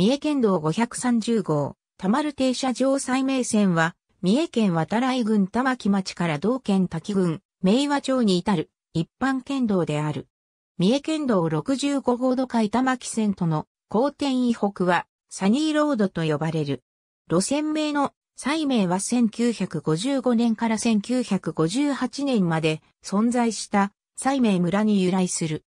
三重県道530号、田丸停車場西名線は、三重県渡来郡玉木町から同県滝郡、明和町に至る一般県道である。三重県道65号土海玉木線との交点以北はサニーロードと呼ばれる。路線名の西名は1955年から1958年まで存在した西名村に由来する。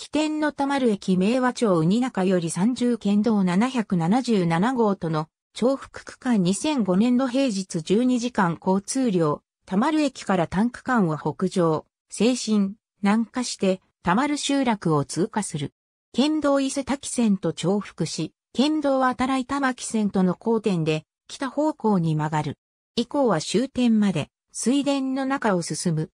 起点のたまる駅明和町海中より30県道777号との重複区間2005年度平日12時間交通量、たまる駅からン区間を北上、西進、南下して、たまる集落を通過する。県道伊勢滝線と重複し、県道渡来玉木線との交点で、北方向に曲がる。以降は終点まで、水田の中を進む。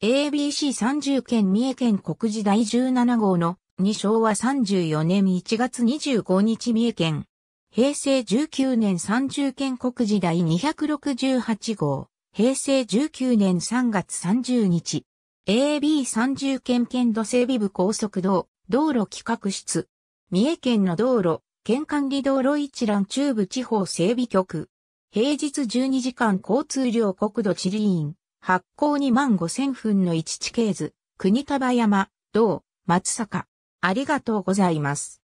ABC30 県三重県国時第17号の2昭和34年1月25日三重県。平成19年30県国時第268号。平成19年3月30日。AB30 県県土整備部高速道、道路企画室。三重県の道路、県管理道路一覧中部地方整備局。平日12時間交通量国土地理院。発行2万5千分の1地形図、国束山、道、松坂。ありがとうございます。